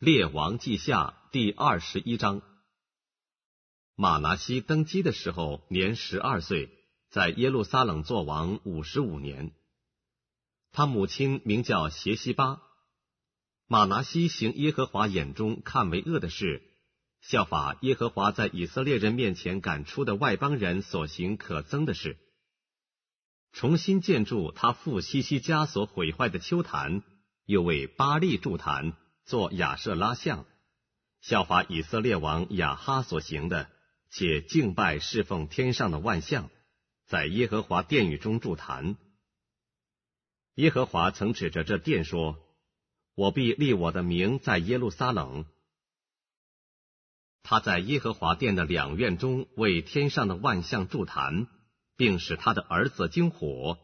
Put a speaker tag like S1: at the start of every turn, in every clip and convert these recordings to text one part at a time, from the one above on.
S1: 列王记下第二十一章。马拿西登基的时候年十二岁，在耶路撒冷作王五十五年。他母亲名叫邪西巴。马拿西行耶和华眼中看为恶的事，效法耶和华在以色列人面前赶出的外邦人所行可憎的事。重新建筑他父西西家所毁坏的秋坛，又为巴利筑坛。做亚舍拉像，效法以色列王亚哈所行的，且敬拜侍奉天上的万象，在耶和华殿宇中筑坛。耶和华曾指着这殿说：“我必立我的名在耶路撒冷。”他在耶和华殿的两院中为天上的万象筑坛，并使他的儿子金火，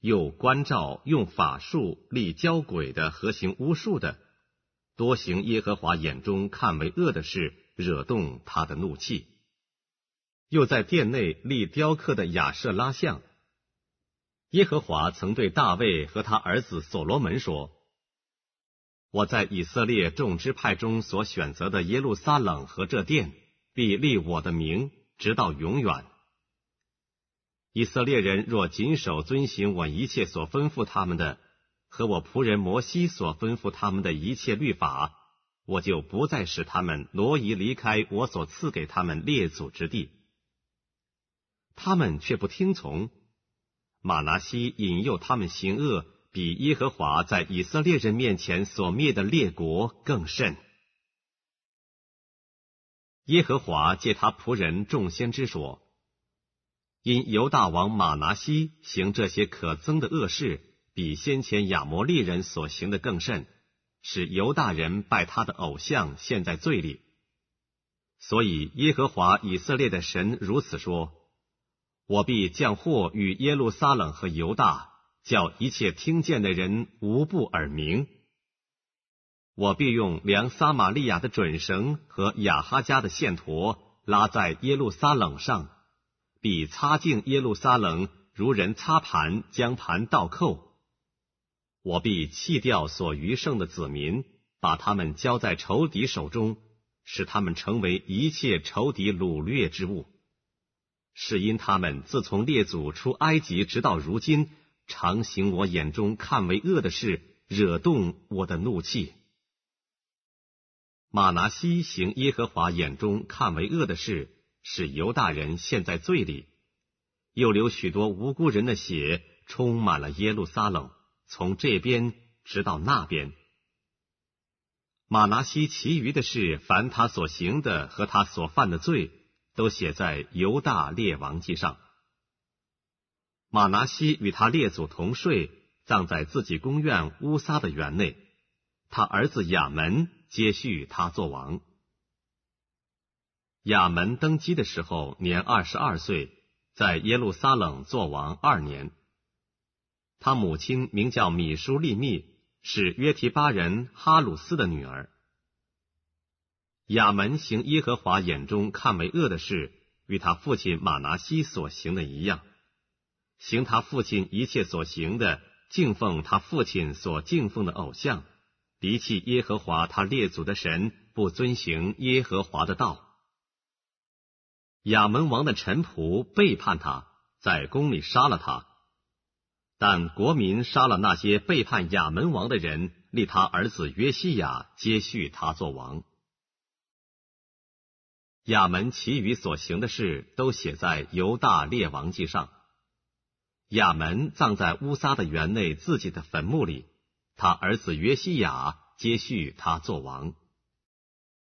S1: 又关照用法术立交鬼的和行巫术的。多行耶和华眼中看为恶的事，惹动他的怒气，又在殿内立雕刻的亚舍拉像。耶和华曾对大卫和他儿子所罗门说：“我在以色列众支派中所选择的耶路撒冷和这殿，必立我的名，直到永远。以色列人若谨守遵循我一切所吩咐他们的。”和我仆人摩西所吩咐他们的一切律法，我就不再使他们挪移离开我所赐给他们列祖之地。他们却不听从，马拿西引诱他们行恶，比耶和华在以色列人面前所灭的列国更甚。耶和华借他仆人众先知说：“因犹大王马拿西行这些可憎的恶事。”比先前亚摩利人所行的更甚，使犹大人拜他的偶像陷在罪里。所以耶和华以色列的神如此说：“我必降祸与耶路撒冷和犹大，叫一切听见的人无不耳鸣。我必用量撒玛利亚的准绳和亚哈家的线砣拉在耶路撒冷上，必擦净耶路撒冷，如人擦盘将盘倒扣。”我必弃掉所余剩的子民，把他们交在仇敌手中，使他们成为一切仇敌掳掠之物。是因他们自从列祖出埃及直到如今，常行我眼中看为恶的事，惹动我的怒气。马拿西行耶和华眼中看为恶的事，使犹大人陷在罪里，又流许多无辜人的血，充满了耶路撒冷。从这边直到那边，马拿西其余的事，凡他所行的和他所犯的罪，都写在犹大列王记上。马拿西与他列祖同睡，葬在自己宫院乌撒的园内。他儿子亚门接续他做王。亚门登基的时候年二十二岁，在耶路撒冷做王二年。他母亲名叫米舒利密，是约提巴人哈鲁斯的女儿。亚门行耶和华眼中看为恶的事，与他父亲马拿西所行的一样，行他父亲一切所行的，敬奉他父亲所敬奉的偶像，离弃耶和华他列祖的神，不遵行耶和华的道。亚门王的臣仆背叛他，在宫里杀了他。但国民杀了那些背叛亚门王的人，立他儿子约西亚接续他做王。亚门其余所行的事都写在犹大列王记上。亚门葬在乌撒的园内自己的坟墓里，他儿子约西亚接续他做王。